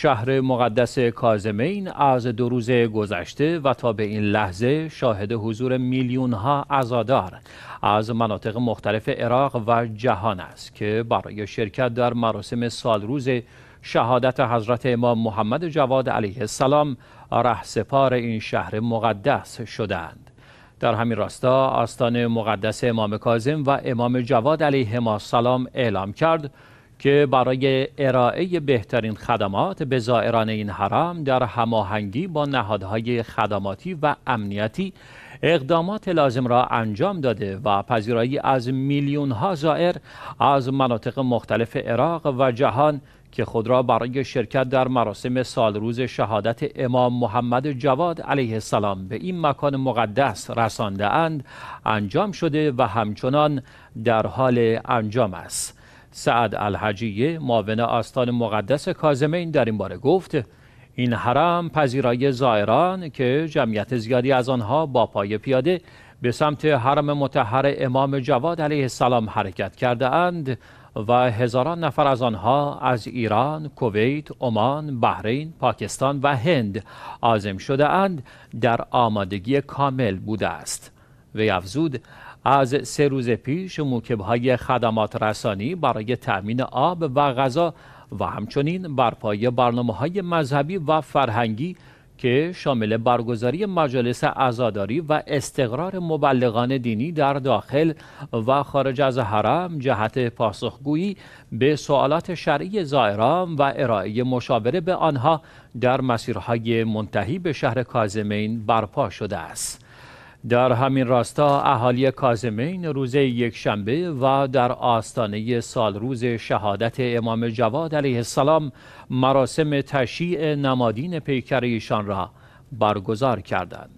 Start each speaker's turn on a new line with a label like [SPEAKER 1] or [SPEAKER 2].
[SPEAKER 1] شهر مقدس کازمین از دو روز گذشته و تا به این لحظه شاهد حضور میلیون ها عزادار از مناطق مختلف عراق و جهان است که برای شرکت در مراسم سالروز شهادت حضرت امام محمد جواد علیه السلام سپار این شهر مقدس شدند در همین راستا آستان مقدس امام کازم و امام جواد علیه السلام اعلام کرد که برای ارائه بهترین خدمات به زائران این حرم در هماهنگی با نهادهای خدماتی و امنیتی اقدامات لازم را انجام داده و پذیرایی از میلیون ها زائر از مناطق مختلف عراق و جهان که خود را برای شرکت در مراسم سالروز شهادت امام محمد جواد علیه السلام به این مکان مقدس رسانده اند انجام شده و همچنان در حال انجام است سعد الحجیه معاون آستان مقدس کازمین در این باره گفت این حرم پذیرای زائران که جمعیت زیادی از آنها با پای پیاده به سمت حرم متحر امام جواد علیه السلام حرکت کرده اند و هزاران نفر از آنها از ایران، کویت، عمان، بحرین، پاکستان و هند عازم شده اند در آمادگی کامل بوده است. وی افزود از سه روز پیش های خدمات رسانی برای تأمین آب و غذا و همچنین برپای برنامه های مذهبی و فرهنگی که شامل برگزاری مجالس عزاداری و استقرار مبلغان دینی در داخل و خارج از حرم جهت پاسخگویی به سوالات شرعی زائران و ارائه مشاوره به آنها در مسیرهای منتهی به شهر کازمین برپا شده است. در همین راستا اهالی کازمین روز یک شنبه و در آستانه روز شهادت امام جواد علیه السلام مراسم تشییع نمادین پیکر ایشان را برگزار کردند.